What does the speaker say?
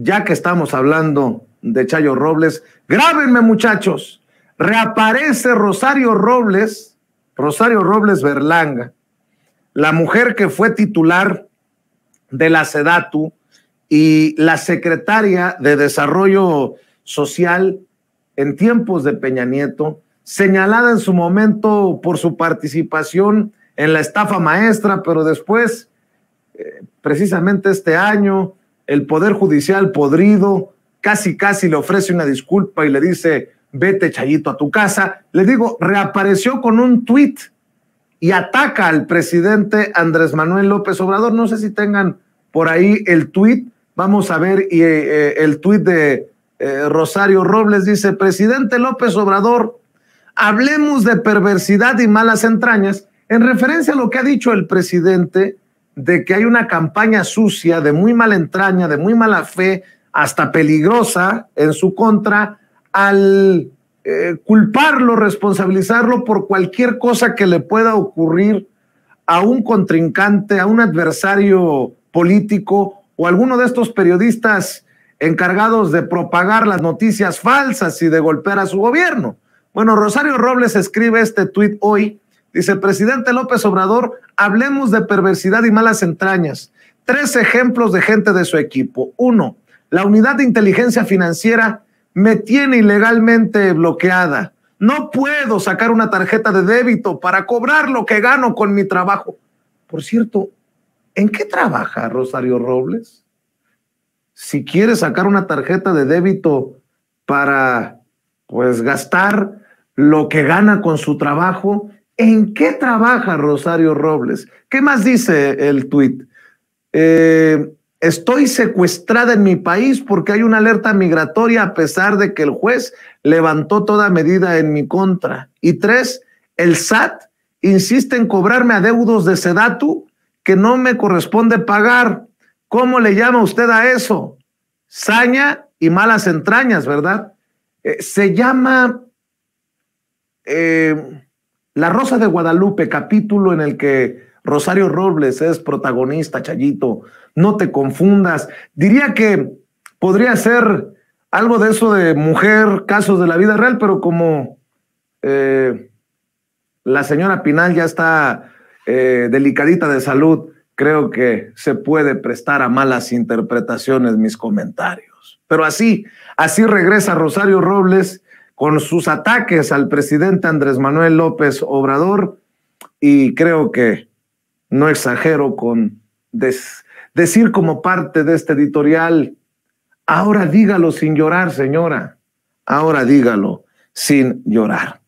ya que estamos hablando de Chayo Robles, grábenme muchachos, reaparece Rosario Robles, Rosario Robles Berlanga, la mujer que fue titular de la SEDATU y la secretaria de Desarrollo Social en tiempos de Peña Nieto, señalada en su momento por su participación en la estafa maestra, pero después, eh, precisamente este año, el Poder Judicial podrido, casi casi le ofrece una disculpa y le dice, vete Chayito a tu casa. Le digo, reapareció con un tuit y ataca al presidente Andrés Manuel López Obrador. No sé si tengan por ahí el tuit. Vamos a ver y, eh, eh, el tuit de eh, Rosario Robles. Dice, presidente López Obrador, hablemos de perversidad y malas entrañas en referencia a lo que ha dicho el presidente de que hay una campaña sucia, de muy mala entraña, de muy mala fe, hasta peligrosa en su contra, al eh, culparlo, responsabilizarlo por cualquier cosa que le pueda ocurrir a un contrincante, a un adversario político o alguno de estos periodistas encargados de propagar las noticias falsas y de golpear a su gobierno. Bueno, Rosario Robles escribe este tuit hoy Dice el presidente López Obrador, hablemos de perversidad y malas entrañas. Tres ejemplos de gente de su equipo. Uno, la unidad de inteligencia financiera me tiene ilegalmente bloqueada. No puedo sacar una tarjeta de débito para cobrar lo que gano con mi trabajo. Por cierto, ¿en qué trabaja Rosario Robles? Si quiere sacar una tarjeta de débito para, pues, gastar lo que gana con su trabajo, ¿En qué trabaja Rosario Robles? ¿Qué más dice el tuit? Eh, estoy secuestrada en mi país porque hay una alerta migratoria a pesar de que el juez levantó toda medida en mi contra. Y tres, el SAT insiste en cobrarme adeudos de Sedatu que no me corresponde pagar. ¿Cómo le llama usted a eso? Saña y malas entrañas, ¿verdad? Eh, se llama... Eh, la Rosa de Guadalupe, capítulo en el que Rosario Robles es protagonista, Chayito, no te confundas. Diría que podría ser algo de eso de mujer, casos de la vida real, pero como eh, la señora Pinal ya está eh, delicadita de salud, creo que se puede prestar a malas interpretaciones mis comentarios. Pero así, así regresa Rosario Robles con sus ataques al presidente Andrés Manuel López Obrador y creo que no exagero con decir como parte de este editorial, ahora dígalo sin llorar, señora, ahora dígalo sin llorar.